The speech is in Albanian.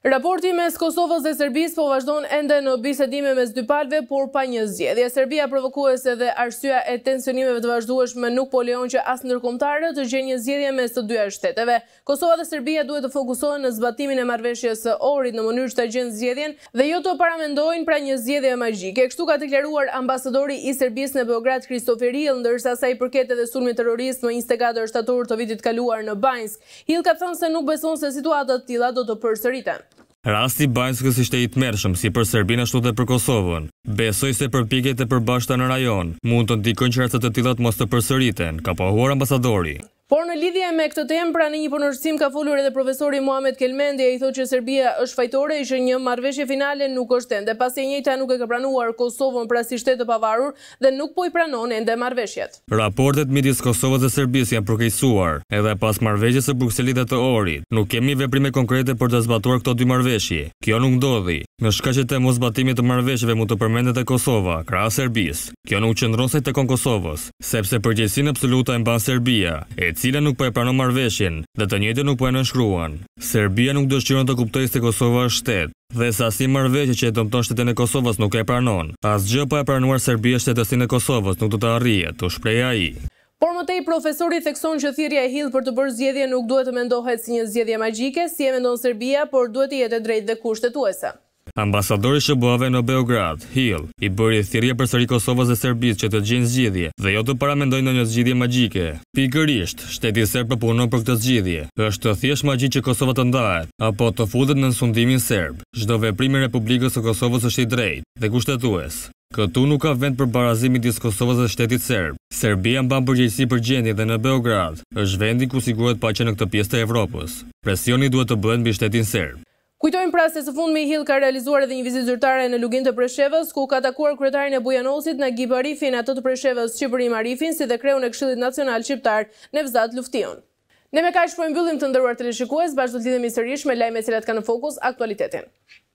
Raporti mes Kosovës dhe Serbis po vazhdon ende në bisedime mes dy palve, por pa një zjedhje. Serbia provokuese dhe arsua e tensionimeve të vazhdueshme nuk po leon që asë nërkomtarë të gjenjë një zjedhje mes të dyja shteteve. Kosova dhe Serbia duhet të fokusohen në zbatimin e marveshjes së orit në mënyrë që të gjenjë zjedhjen dhe jo të paramendojnë pra një zjedhje magjike. Kështu ka të kleruar ambasadori i Serbis në Beograd Kristofer ndërsa sa i përket edhe surmi terrorist në 24 shtator të vitit kaluar në Bajnsk. Hill ka thënë se nuk beson se do të përsëriten. Rasti Bajskës ishte i të mershëm, si për Serbina shtu dhe për Kosovën. Besoj se për e për bashta në rajon, mund të ndikën që rastet të tilat mos të përsëriten, ka pahuar ambasadori. Por në lidhje me këtë temë, pra në një përnërësim ka folur edhe profesori Muhammed Kelmendi, e i thot që Serbia është fajtore, ishë një marveshje finale nuk është dhe pas e njëta nuk e ka pranuar Kosovën pra si shtetë pavarur dhe nuk po i pranon ende marveshjet. Raportet midis Kosovës dhe Serbis janë përkejsuar, edhe pas marveshje së Bruxellit dhe të orit, nuk kemi veprime konkrete për të zbatuar këto dy marveshje. Kjo nuk dodi, në shka e mos batimit të marveshjeve mu të përmendet e Kosova, kra Serbis. Kjo nuk qëndron të Kosovës, sepse përgjësin absoluta e mba Serbia, e cila cilën nuk po e pranon marrveshjen dhe të njëjtën nuk po e nënshkruan. Serbia nuk dëshiron të kuptojë se Kosova është shtet dhe sa si marrveshja që e dëmton shtetin e Kosovës nuk e pranon. Asgjë po e pranuar Serbia shtetësin e Kosovës nuk do të arrihet u shpreh ai. Por më tej profesori thekson që thirrja e hilë për të bërë zgjedhje nuk duhet të mendohet si një zgjedhje magjike si e mendon Serbia, por duhet të jetë drejt dhe kushtetuese. Ambasadori Shëbuave në Beograd, Hill, i bëri thirje për sëri Kosovës e Serbis që të gjenë zgjidhje dhe jo të paramendojnë në një zgjidhje magjike. Pikërisht, shteti serb përpunon për këtë zgjidhje. Është të thjesht magji që Kosova të ndahet apo të futet në nësundimin serb. Çdo veprim i Republikës së Kosovës është i drejtë dhe kushtetues. Këtu nuk ka vend për barazim midis Kosovës dhe shtetit serb. Serbia mban përgjegjësi për gjendjen dhe në Beograd është vendi ku sigurohet paqja në këtë pjesë të Evropës. Presioni duhet të bëhet mbi shtetin serb. Kujtojmë pra se së fund me i hill ka realizuar edhe një vizit zyrtare në Lugin të Preshevës, ku ka takuar kretarin e Bujanosit në Gjip Arifin atë të Preshevës Shqipërim Arifin si dhe kreu në Këshillit Nacional Shqiptar në Vzat Luftion. Ne me ka shpojmë bëllim të ndërruar të lëshikues, bashkë do të lidhemi sërish me lajme cilat ka në fokus aktualitetin.